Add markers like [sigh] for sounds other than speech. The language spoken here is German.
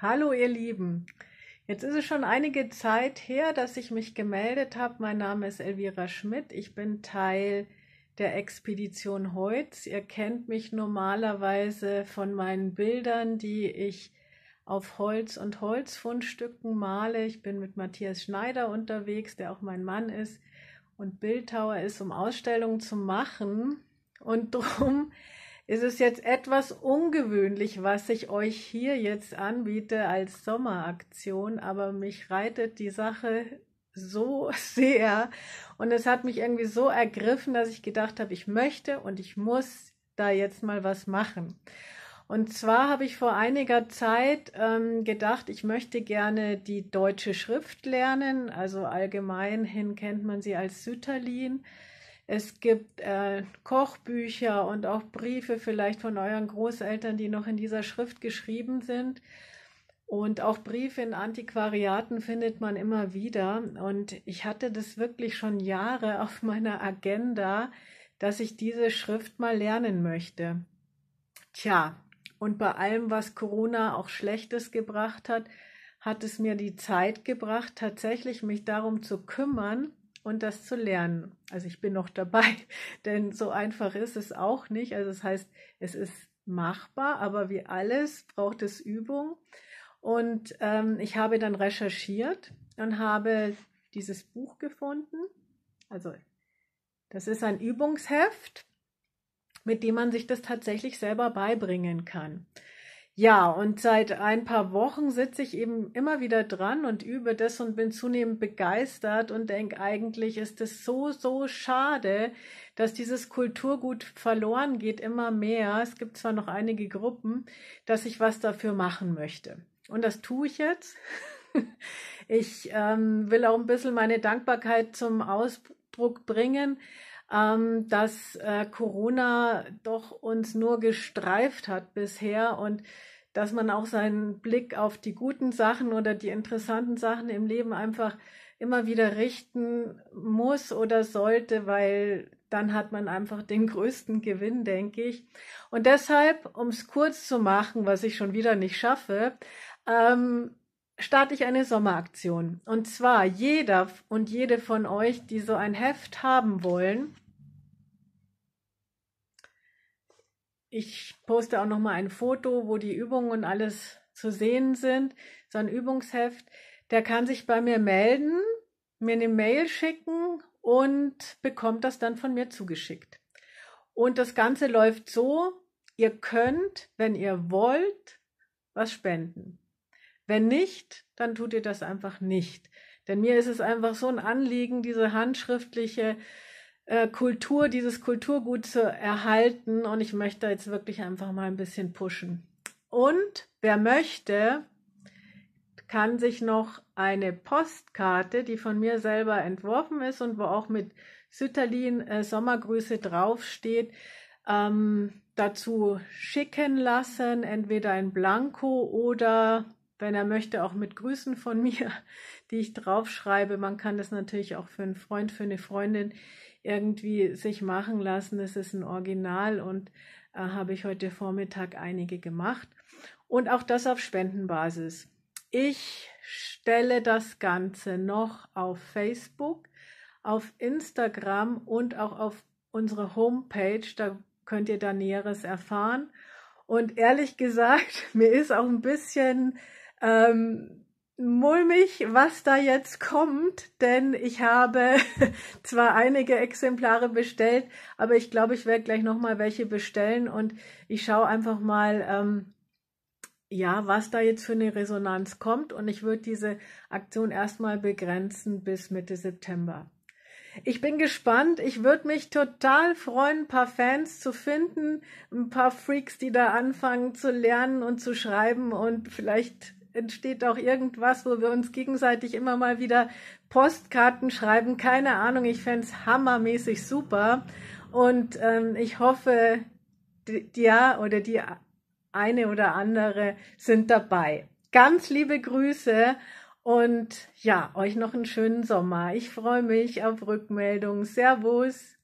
Hallo ihr Lieben. Jetzt ist es schon einige Zeit her, dass ich mich gemeldet habe. Mein Name ist Elvira Schmidt. Ich bin Teil der Expedition Heutz. Ihr kennt mich normalerweise von meinen Bildern, die ich auf Holz- und Holzfundstücken male. Ich bin mit Matthias Schneider unterwegs, der auch mein Mann ist und Bildhauer ist, um Ausstellungen zu machen. Und drum ist es jetzt etwas ungewöhnlich, was ich euch hier jetzt anbiete als Sommeraktion, aber mich reitet die Sache so [laughs] sehr und es hat mich irgendwie so ergriffen, dass ich gedacht habe, ich möchte und ich muss da jetzt mal was machen. Und zwar habe ich vor einiger Zeit ähm, gedacht, ich möchte gerne die deutsche Schrift lernen. Also allgemein hin kennt man sie als Sütterlin. Es gibt äh, Kochbücher und auch Briefe vielleicht von euren Großeltern, die noch in dieser Schrift geschrieben sind. Und auch Briefe in Antiquariaten findet man immer wieder. Und ich hatte das wirklich schon Jahre auf [laughs] meiner Agenda, dass ich diese Schrift mal lernen möchte. Tja, und bei allem, was Corona auch Schlechtes gebracht hat, hat es mir die Zeit gebracht, tatsächlich mich darum zu kümmern und das zu lernen. Also ich bin noch dabei, [laughs] denn so einfach ist es auch nicht. Also das heißt, es ist machbar, aber wie alles braucht es Übung. Und ähm, ich habe dann recherchiert und habe dieses Buch gefunden. Also das ist ein Übungsheft, mit dem man sich das tatsächlich selber beibringen kann. Ja, und seit ein paar Wochen sitze ich eben immer wieder dran und übe das und bin zunehmend begeistert und denke, eigentlich ist es so, so schade, dass dieses Kulturgut verloren geht immer mehr. Es gibt zwar noch einige Gruppen, dass ich was dafür machen möchte. Und das tue ich jetzt. [laughs] Ich ähm, will auch ein bisschen meine Dankbarkeit zum Ausdruck bringen, ähm, dass äh, Corona doch uns nur gestreift hat bisher und dass man auch seinen Blick auf die guten Sachen oder die interessanten Sachen im Leben einfach immer wieder richten muss oder sollte, weil dann hat man einfach den größten Gewinn, denke ich. Und deshalb, um es kurz zu machen, was ich schon wieder nicht schaffe, ähm, starte ich eine Sommeraktion. Und zwar jeder und jede von euch, die so ein Heft haben wollen. Ich poste auch noch mal ein Foto, wo die Übungen und alles zu sehen sind. So ein Übungsheft. Der kann sich bei mir melden, mir eine Mail schicken und bekommt das dann von mir zugeschickt. Und das Ganze läuft so, ihr könnt, wenn ihr wollt, was spenden. Wenn nicht, dann tut ihr das einfach nicht. Denn mir ist es einfach so ein Anliegen, diese handschriftliche äh, Kultur, dieses Kulturgut zu erhalten. Und ich möchte jetzt wirklich einfach mal ein bisschen pushen. Und wer möchte, kann sich noch eine Postkarte, die von mir selber entworfen ist und wo auch mit Sütterlin äh, Sommergrüße draufsteht, ähm, dazu schicken lassen, entweder in Blanko oder wenn er möchte, auch mit Grüßen von [laughs] mir, die ich draufschreibe. Man kann das natürlich auch für einen Freund, für eine Freundin irgendwie sich machen lassen. Das ist ein Original und äh, habe ich heute Vormittag einige gemacht. Und auch das auf Spendenbasis. Ich stelle das Ganze noch auf Facebook, auf Instagram und auch auf unsere Homepage. Da könnt ihr da Näheres erfahren. Und ehrlich gesagt, [laughs] mir ist auch ein bisschen ähm, mulmig, was da jetzt kommt, denn ich habe [laughs] zwar einige Exemplare bestellt, aber ich glaube, ich werde gleich nochmal welche bestellen und ich schaue einfach mal, ähm, ja, was da jetzt für eine Resonanz kommt und ich würde diese Aktion erstmal begrenzen bis Mitte September. Ich bin gespannt. Ich würde mich total freuen, ein paar Fans zu finden, ein paar Freaks, die da anfangen zu lernen und zu schreiben und vielleicht entsteht auch irgendwas, wo wir uns gegenseitig immer mal wieder Postkarten schreiben. Keine Ahnung, ich fände es hammermäßig super. Und ähm, ich hoffe, ja oder die eine oder andere sind dabei. Ganz liebe Grüße und ja, euch noch einen schönen Sommer. Ich freue mich auf Rückmeldungen. Servus.